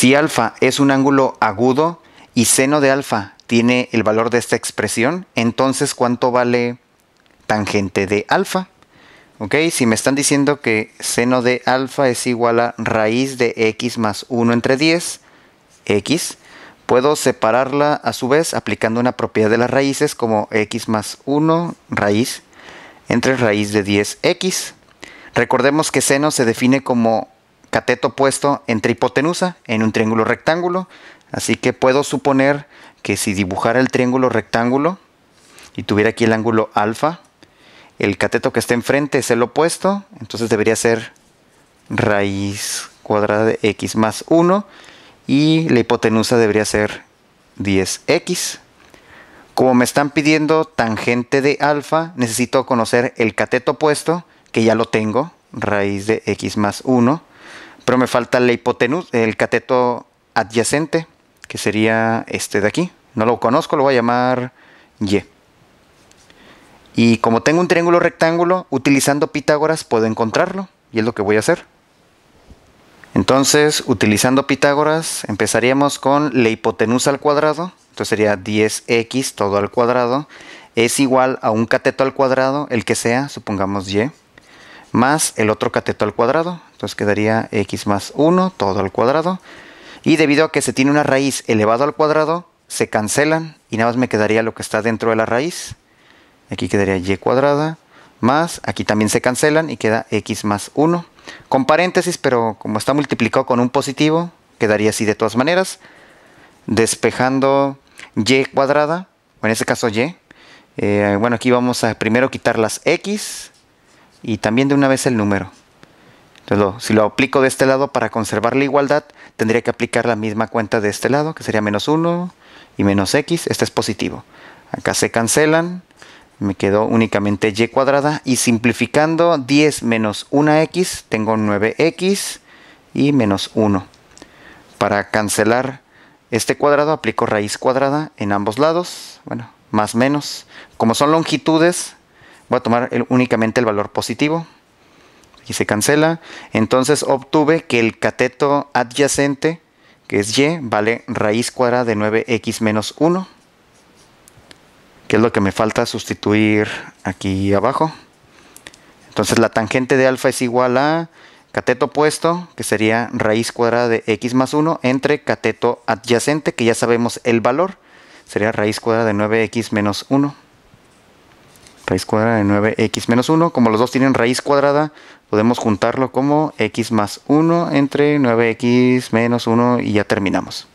Si alfa es un ángulo agudo y seno de alfa tiene el valor de esta expresión, entonces ¿cuánto vale tangente de alfa? ¿Ok? Si me están diciendo que seno de alfa es igual a raíz de x más 1 entre 10, x, puedo separarla a su vez aplicando una propiedad de las raíces como x más 1 raíz entre raíz de 10x. Recordemos que seno se define como cateto opuesto entre hipotenusa en un triángulo rectángulo. Así que puedo suponer que si dibujara el triángulo rectángulo y tuviera aquí el ángulo alfa, el cateto que está enfrente es el opuesto, entonces debería ser raíz cuadrada de x más 1 y la hipotenusa debería ser 10x. Como me están pidiendo tangente de alfa, necesito conocer el cateto opuesto, que ya lo tengo, raíz de x más 1 pero me falta la hipotenusa, el cateto adyacente, que sería este de aquí. No lo conozco, lo voy a llamar Y. Y como tengo un triángulo rectángulo, utilizando Pitágoras puedo encontrarlo, y es lo que voy a hacer. Entonces, utilizando Pitágoras, empezaríamos con la hipotenusa al cuadrado, entonces sería 10x todo al cuadrado, es igual a un cateto al cuadrado, el que sea, supongamos y más el otro cateto al cuadrado. Entonces quedaría x más 1, todo al cuadrado. Y debido a que se tiene una raíz elevado al cuadrado, se cancelan y nada más me quedaría lo que está dentro de la raíz. Aquí quedaría y cuadrada más, aquí también se cancelan y queda x más 1. Con paréntesis, pero como está multiplicado con un positivo, quedaría así de todas maneras. Despejando y cuadrada, o en este caso y. Eh, bueno, aquí vamos a primero quitar las x y también de una vez el número. Entonces, si lo aplico de este lado para conservar la igualdad, tendría que aplicar la misma cuenta de este lado, que sería menos 1 y menos x. Este es positivo. Acá se cancelan, me quedó únicamente y cuadrada. Y simplificando 10 menos 1x, tengo 9x y menos 1. Para cancelar este cuadrado, aplico raíz cuadrada en ambos lados. Bueno, más menos. Como son longitudes, voy a tomar únicamente el valor positivo. Aquí se cancela. Entonces obtuve que el cateto adyacente, que es y, vale raíz cuadrada de 9x menos 1. Que es lo que me falta sustituir aquí abajo. Entonces la tangente de alfa es igual a cateto opuesto, que sería raíz cuadrada de x más 1, entre cateto adyacente, que ya sabemos el valor, sería raíz cuadrada de 9x menos 1 raíz cuadrada de 9x menos 1. Como los dos tienen raíz cuadrada, podemos juntarlo como x más 1 entre 9x menos 1 y ya terminamos.